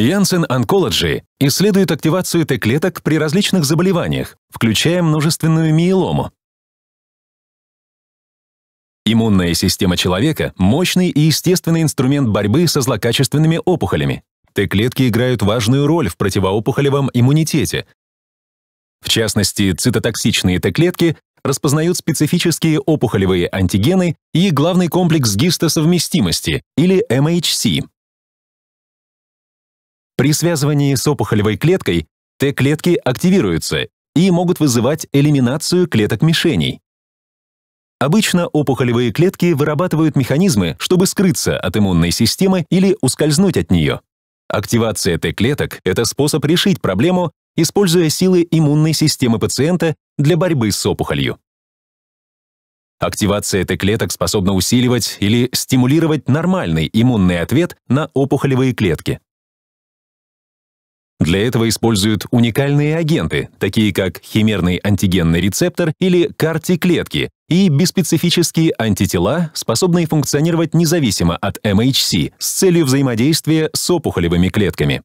Янсен Онкологи исследует активацию Т-клеток при различных заболеваниях, включая множественную миелому. Иммунная система человека – мощный и естественный инструмент борьбы со злокачественными опухолями. Т-клетки играют важную роль в противоопухолевом иммунитете. В частности, цитотоксичные Т-клетки распознают специфические опухолевые антигены и главный комплекс гистосовместимости, или MHC, при связывании с опухолевой клеткой Т-клетки активируются и могут вызывать элиминацию клеток-мишеней. Обычно опухолевые клетки вырабатывают механизмы, чтобы скрыться от иммунной системы или ускользнуть от нее. Активация Т-клеток – это способ решить проблему, используя силы иммунной системы пациента для борьбы с опухолью. Активация Т-клеток способна усиливать или стимулировать нормальный иммунный ответ на опухолевые клетки. Для этого используют уникальные агенты, такие как химерный антигенный рецептор или карти клетки, и беспецифические антитела, способные функционировать независимо от MHC с целью взаимодействия с опухолевыми клетками.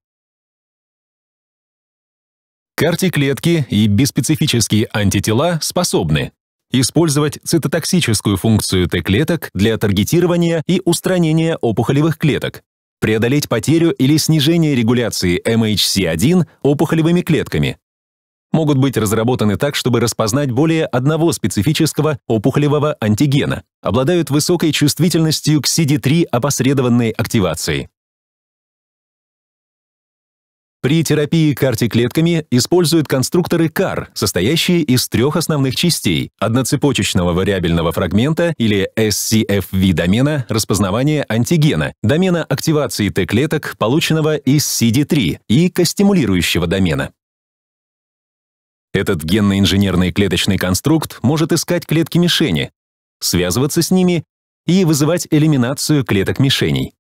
Карти клетки и беспецифические антитела способны использовать цитотоксическую функцию Т-клеток для таргетирования и устранения опухолевых клеток, преодолеть потерю или снижение регуляции MHC1 опухолевыми клетками, могут быть разработаны так, чтобы распознать более одного специфического опухолевого антигена, обладают высокой чувствительностью к CD3 опосредованной активации. При терапии картиклетками используют конструкторы CAR, состоящие из трех основных частей – одноцепочечного вариабельного фрагмента или SCFV-домена распознавания антигена, домена активации Т-клеток, полученного из CD3, и костимулирующего домена. Этот генно-инженерный клеточный конструкт может искать клетки-мишени, связываться с ними и вызывать элиминацию клеток-мишеней.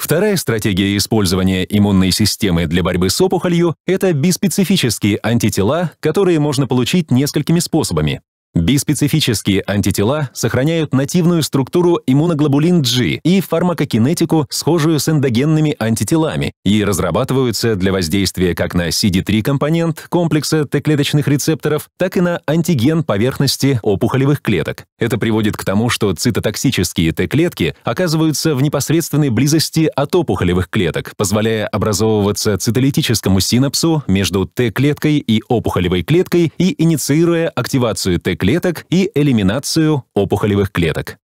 Вторая стратегия использования иммунной системы для борьбы с опухолью – это биспецифические антитела, которые можно получить несколькими способами. Биспецифические антитела сохраняют нативную структуру иммуноглобулин G и фармакокинетику, схожую с эндогенными антителами, и разрабатываются для воздействия как на CD3-компонент комплекса Т-клеточных рецепторов, так и на антиген поверхности опухолевых клеток. Это приводит к тому, что цитотоксические Т-клетки оказываются в непосредственной близости от опухолевых клеток, позволяя образовываться цитолитическому синапсу между Т-клеткой и опухолевой клеткой и инициируя активацию Т-клеток клеток и элиминацию опухолевых клеток.